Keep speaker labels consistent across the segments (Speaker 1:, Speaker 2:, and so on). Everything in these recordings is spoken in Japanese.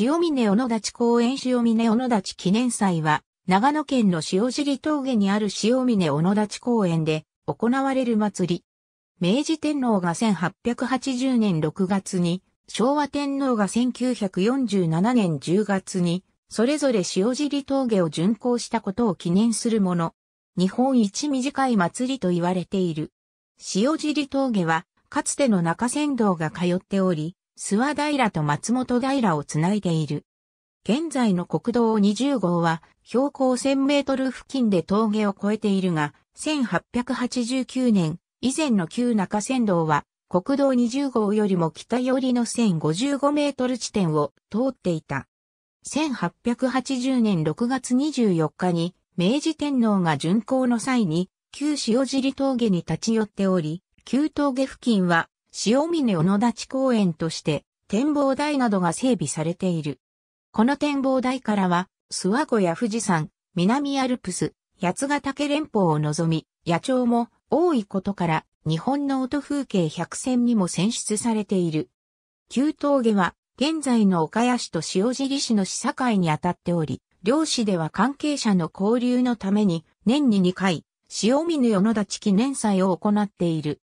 Speaker 1: 塩峰小野立公園塩峰小野立記念祭は、長野県の塩尻峠にある塩峰小野立公園で行われる祭り。明治天皇が1880年6月に、昭和天皇が1947年10月に、それぞれ塩尻峠を巡行したことを記念するもの。日本一短い祭りと言われている。塩尻峠は、かつての中仙道が通っており、諏訪平と松本平をつないでいる。現在の国道20号は標高1000メートル付近で峠を越えているが、1889年以前の旧中山道は国道20号よりも北寄りの1055メートル地点を通っていた。1880年6月24日に明治天皇が巡行の際に旧塩尻峠に立ち寄っており、旧峠付近は塩峰小野立公園として展望台などが整備されている。この展望台からは、諏訪湖や富士山、南アルプス、八ヶ岳連峰を望み、野鳥も多いことから日本の音風景百選にも選出されている。旧峠は現在の岡谷市と塩尻市の市境にあたっており、両市では関係者の交流のために年に2回、塩峰小野立記念祭を行っている。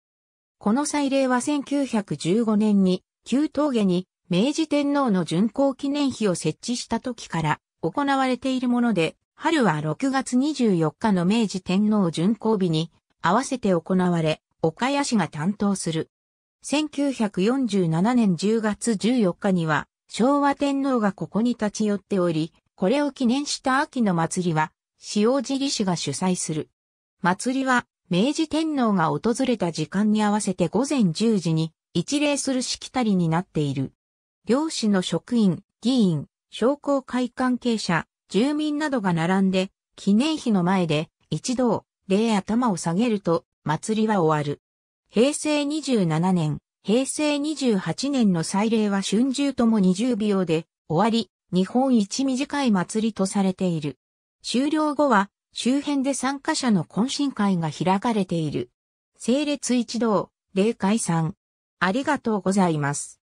Speaker 1: この祭礼は1915年に、旧峠に明治天皇の巡行記念碑を設置した時から行われているもので、春は6月24日の明治天皇巡行日に合わせて行われ、岡谷市が担当する。1947年10月14日には、昭和天皇がここに立ち寄っており、これを記念した秋の祭りは、塩尻市が主催する。祭りは、明治天皇が訪れた時間に合わせて午前10時に一礼するしきたりになっている。漁師の職員、議員、商工会関係者、住民などが並んで、記念碑の前で一同、礼頭を下げると、祭りは終わる。平成27年、平成28年の祭礼は春秋とも20秒で、終わり、日本一短い祭りとされている。終了後は、周辺で参加者の懇親会が開かれている。整列一同、界さん。ありがとうございます。